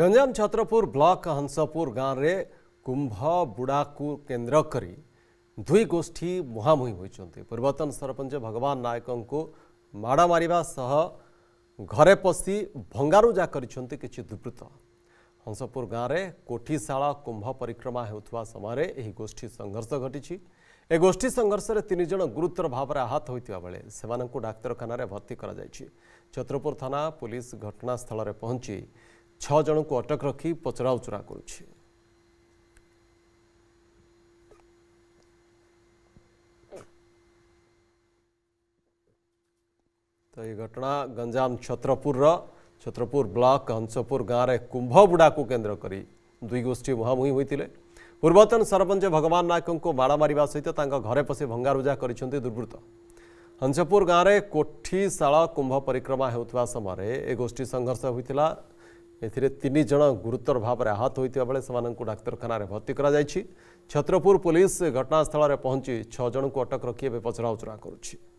Ganjam Chhatrapur block Hanspur ଗାଁରେ କୁମ୍ଭ ବୁଡ଼ାକୁ କେନ୍ଦ୍ର କରି ଦୁଇ ଗୋଷ୍ଠୀ ମୁହାଁମୁହିଁ ହୋଇଛନ୍ତି ପୂର୍ବତନ ସରପଞ୍ଚ ଭଗବାନ ନାୟକଙ୍କୁ ମାଡ଼ ମାରିବା ସହ ଘରେ ପଶି ଭଙ୍ଗାରୁଜା କରିଛନ୍ତି କିଛି ଦୁର୍ବୃତ୍ତ ହଂସପୁର ଗାଁରେ କୋଠିଶାଳ କୁମ୍ଭ ପରିକ୍ରମା ହେଉଥିବା ସମୟରେ ଏହି ଗୋଷ୍ଠୀ ସଂଘର୍ଷ ଘଟିଛି ଏ ଗୋଷ୍ଠୀ ସଂଘର୍ଷରେ ତିନି ଜଣ ଗୁରୁତର ଭାବରେ ଆହତ ହୋଇଥିବା ବେଳେ ସେମାନଙ୍କୁ ଡାକ୍ତରଖାନାରେ ଭର୍ତ୍ତି କରାଯାଇଛି ଛତ୍ରପୁର ଥାନା ପୁଲିସ ଘଟଣାସ୍ଥଳରେ ପହଞ୍ଚି ଛଅ ଜଣଙ୍କୁ ଅଟକ ରଖି ପଚରାଉଚରା କରୁଛି ତ ଏହି ଘଟଣା ଗଞ୍ଜାମ ଛତ୍ରପୁରର ଛତ୍ରପୁର ବ୍ଲକ ହଂସପୁର ଗାଁରେ କୁମ୍ଭବୁଡ଼ାକୁ କେନ୍ଦ୍ର କରି ଦୁଇ ଗୋଷ୍ଠୀ ମୁହାଁମୁହିଁ ହୋଇଥିଲେ ପୂର୍ବତନ ସରପଞ୍ଚ ଭଗବାନ ନାୟକଙ୍କୁ ମାଡ଼ ମାରିବା ସହିତ ତାଙ୍କ ଘରେ ପଶି ଭଙ୍ଗାରୁଜା କରିଛନ୍ତି ଦୁର୍ବୃତ୍ତ ହଂସପୁର ଗାଁରେ କୋଠିଶାଳ କୁମ୍ଭ ପରିକ୍ରମା ହେଉଥିବା ସମୟରେ ଏ ଗୋଷ୍ଠୀ ସଂଘର୍ଷ ହୋଇଥିଲା एनिज गुरुतर भाव में आहत होता बेले डाक्तखाना भर्ती कर छत्रपुर पुलिस घटनास्थल में पहुंची छजन को अटक रखी एवं पचराउचरा करुच्छी